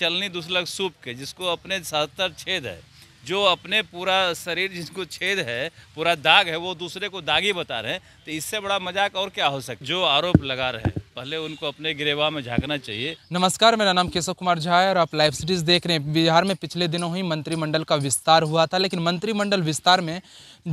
चलनी दुसलग सूप के जिसको अपने सत्तर छेद है जो अपने पूरा शरीर जिसको छेद है पूरा दाग है वो दूसरे को दागी बता रहे हैं तो इससे बड़ा मजाक और क्या हो सकता जो आरोप लगा रहे हैं पहले उनको अपने गिरेवा में झांकना चाहिए नमस्कार मेरा नाम केशव कुमार झा है और आप लाइव सीरीज देख रहे हैं बिहार में पिछले दिनों ही मंत्रिमंडल का विस्तार हुआ था लेकिन मंत्रिमंडल विस्तार में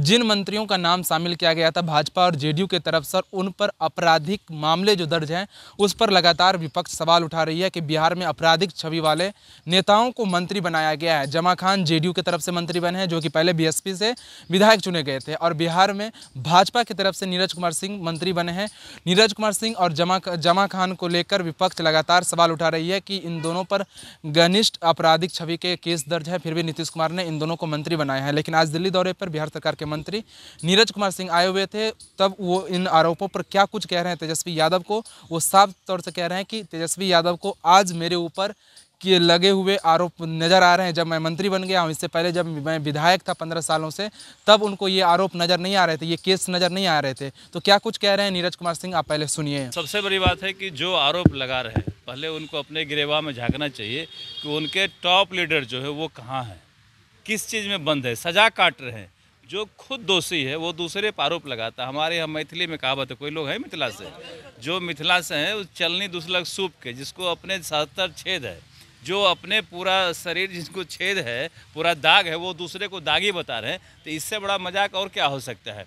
जिन मंत्रियों का नाम शामिल किया गया था भाजपा और जेडीयू के तरफ से उन पर आपराधिक मामले जो दर्ज हैं उस पर लगातार विपक्ष सवाल उठा रही है कि बिहार में आपराधिक छवि वाले नेताओं को मंत्री बनाया गया है जमा खान जेडीयू की तरफ से मंत्री बने हैं जो कि पहले बी से विधायक चुने गए थे और बिहार में भाजपा की तरफ से नीरज कुमार सिंह मंत्री बने हैं नीरज कुमार सिंह और जमा जमा खान को लेकर विपक्ष लगातार सवाल उठा रही है कि इन दोनों पर घनिष्ठ आपराधिक छवि के केस दर्ज है फिर भी नीतीश कुमार ने इन दोनों को मंत्री बनाया है लेकिन आज दिल्ली दौरे पर बिहार सरकार के मंत्री नीरज कुमार सिंह आए हुए थे तब वो इन आरोपों पर क्या कुछ कह रहे हैं तेजस्वी यादव को वो साफ तौर से कह रहे हैं कि तेजस्वी यादव को आज मेरे ऊपर कि लगे हुए आरोप नज़र आ रहे हैं जब मैं मंत्री बन गया हूँ इससे पहले जब मैं विधायक था पंद्रह सालों से तब उनको ये आरोप नज़र नहीं आ रहे थे ये केस नज़र नहीं आ रहे थे तो क्या कुछ कह रहे हैं नीरज कुमार सिंह आप पहले सुनिए सबसे बड़ी बात है कि जो आरोप लगा रहे हैं पहले उनको अपने गिरेवा में झाँकना चाहिए कि उनके टॉप लीडर जो है वो कहाँ हैं किस चीज़ में बंद है सजा काट रहे हैं जो खुद दोषी है वो दूसरे पर आरोप लगाता है हमारे यहाँ मैथिली में कहावत है कोई लोग हैं मिथिला से जो मिथिला से हैं वो चलनी दूसरा सूप के जिसको अपने सहत्तर छेद है जो अपने पूरा शरीर जिसको छेद है पूरा दाग है वो दूसरे को दागी बता रहे हैं तो इससे बड़ा मजाक और क्या हो सकता है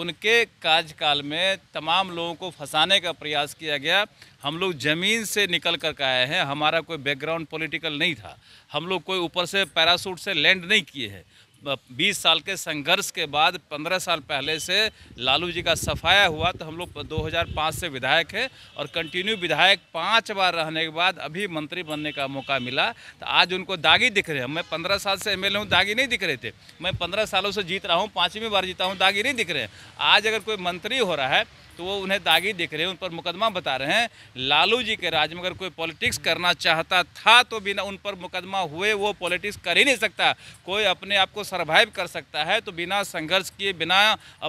उनके कार्यकाल में तमाम लोगों को फंसाने का प्रयास किया गया हम लोग ज़मीन से निकल कर आए हैं हमारा कोई बैकग्राउंड पॉलिटिकल नहीं था हम लोग कोई ऊपर से पैरासूट से लैंड नहीं किए हैं बीस साल के संघर्ष के बाद पंद्रह साल पहले से लालू जी का सफाया हुआ तो हम लोग 2005 से विधायक हैं और कंटिन्यू विधायक पाँच बार रहने के बाद अभी मंत्री बनने का मौका मिला तो आज उनको दागी दिख रहे हैं मैं पंद्रह साल से एमएलए हूँ दागी नहीं दिख रहे थे मैं पंद्रह सालों से जीत रहा हूँ पाँचवीं बार जीता हूँ दागी नहीं दिख रहे हैं आज अगर कोई मंत्री हो रहा है तो वो उन्हें दागी दिख रहे हैं उन पर मुकदमा बता रहे हैं लालू जी के राज में अगर कोई पॉलिटिक्स करना चाहता था तो बिना उन पर मुकदमा हुए वो पॉलिटिक्स कर ही नहीं सकता कोई अपने आप को सर्वाइव कर सकता है तो बिना संघर्ष किए बिना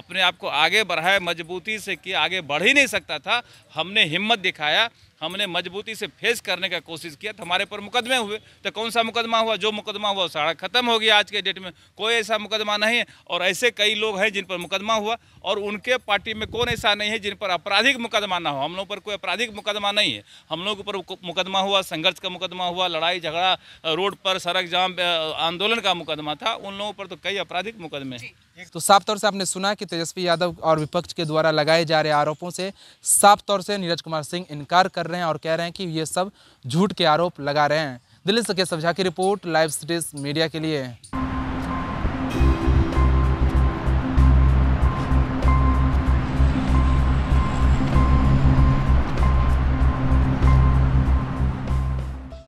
अपने आप को आगे बढ़ाए मजबूती से किए आगे बढ़ ही नहीं सकता था हमने हिम्मत दिखाया हमने मजबूती से फेस करने का कोशिश किया तो हमारे पर मुकदमे हुए तो कौन सा मुकदमा हुआ जो मुकदमा हुआ सारा खत्म हो गया आज के डेट में कोई ऐसा मुकदमा नहीं है और ऐसे कई लोग हैं जिन पर मुकदमा हुआ और उनके पार्टी में कौन ऐसा नहीं है जिन पर आपराधिक मुकदमा ना हो हम लोग पर कोई आपराधिक मुकदमा नहीं है हम के पर मुकदमा हुआ संघर्ष का मुकदमा हुआ लड़ाई झगड़ा रोड पर सड़क जाम आंदोलन का मुकदमा था उन लोगों पर तो कई आपराधिक मुकदमे हैं तो साफ तौर से आपने सुना कि तेजस्वी यादव और विपक्ष के द्वारा लगाए जा रहे आरोपों से साफ तौर से नीरज कुमार सिंह इनकार कर रहे हैं और कह रहे हैं कि ये सब झूठ के आरोप लगा रहे हैं दिल्ली से केशव झा की रिपोर्ट लाइव सिटीज मीडिया के लिए